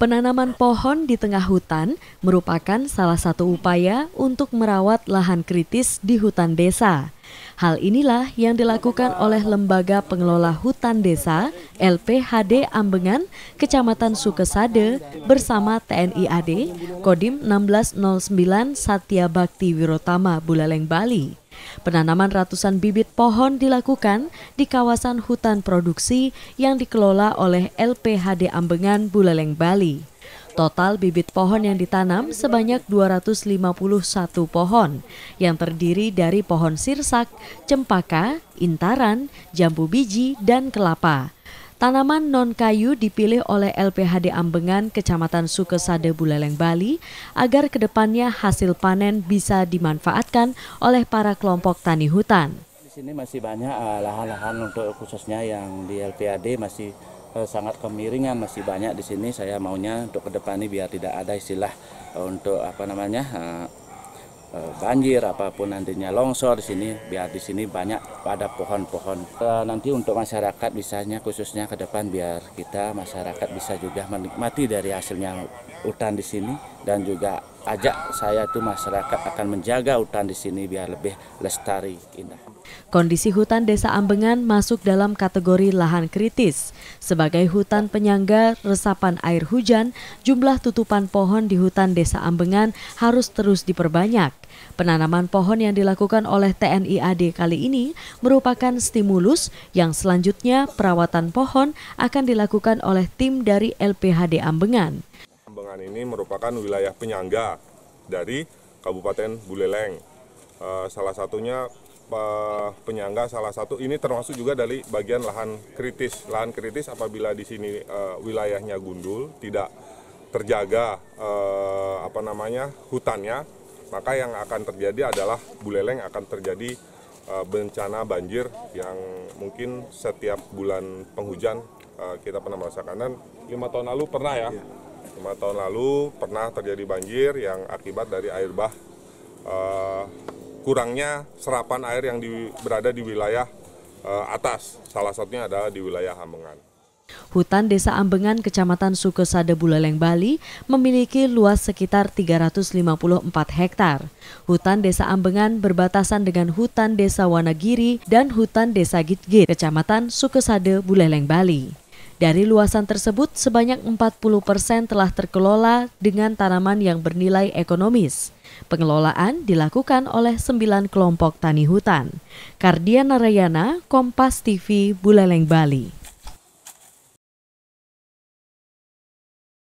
Penanaman pohon di tengah hutan merupakan salah satu upaya untuk merawat lahan kritis di hutan desa. Hal inilah yang dilakukan oleh Lembaga Pengelola Hutan Desa LPHD Ambengan, Kecamatan Sukesade bersama TNI AD, Kodim 1609 Satya Bakti Wirotama Bulaleng Bali. Penanaman ratusan bibit pohon dilakukan di kawasan hutan produksi yang dikelola oleh LPHD Ambengan Buleleng Bali. Total bibit pohon yang ditanam sebanyak 251 pohon yang terdiri dari pohon sirsak, cempaka, intaran, jambu biji, dan kelapa. Tanaman non-kayu dipilih oleh LPHD Ambengan, Kecamatan Sukesade, Buleleng, Bali, agar kedepannya hasil panen bisa dimanfaatkan oleh para kelompok tani hutan. Di sini masih banyak eh, lahan-lahan uh, untuk khususnya yang di LPHD masih uh, sangat kemiringan, masih banyak di sini. Saya maunya untuk kedepannya biar tidak ada istilah uh, untuk apa namanya eh, Eh, banjir apapun nantinya longsor di sini biar di sini banyak pada pohon-pohon eh, nanti untuk masyarakat bisanya khususnya ke depan biar kita masyarakat bisa juga menikmati dari hasilnya hutan di sini dan juga ajak saya itu masyarakat akan menjaga hutan di sini biar lebih lestari indah. Kondisi hutan Desa Ambengan masuk dalam kategori lahan kritis. Sebagai hutan penyangga resapan air hujan, jumlah tutupan pohon di hutan Desa Ambengan harus terus diperbanyak. Penanaman pohon yang dilakukan oleh TNI AD kali ini merupakan stimulus yang selanjutnya perawatan pohon akan dilakukan oleh tim dari LPHD Ambengan. Pekalongan ini merupakan wilayah penyangga dari Kabupaten Buleleng. Eh, salah satunya eh, penyangga salah satu ini termasuk juga dari bagian lahan kritis. Lahan kritis apabila di sini eh, wilayahnya gundul, tidak terjaga apa namanya hutannya, maka yang akan terjadi adalah Buleleng akan terjadi bencana banjir yang mungkin setiap bulan penghujan kita pernah merasakan dan lima tahun lalu pernah ya iya. Cuma tahun lalu pernah terjadi banjir yang akibat dari air bah uh, kurangnya serapan air yang di, berada di wilayah uh, atas. Salah satunya adalah di wilayah Ambengan. Hutan Desa Ambengan, Kecamatan Sukesada Buleleng, Bali memiliki luas sekitar 354 hektar. Hutan Desa Ambengan berbatasan dengan Hutan Desa Wanagiri dan Hutan Desa Gitgit, Kecamatan Sukesada Buleleng, Bali. Dari luasan tersebut, sebanyak 40 persen telah terkelola dengan tanaman yang bernilai ekonomis. Pengelolaan dilakukan oleh sembilan kelompok tani hutan. Kardiana Narayana, Kompas TV, Buleleng, Bali.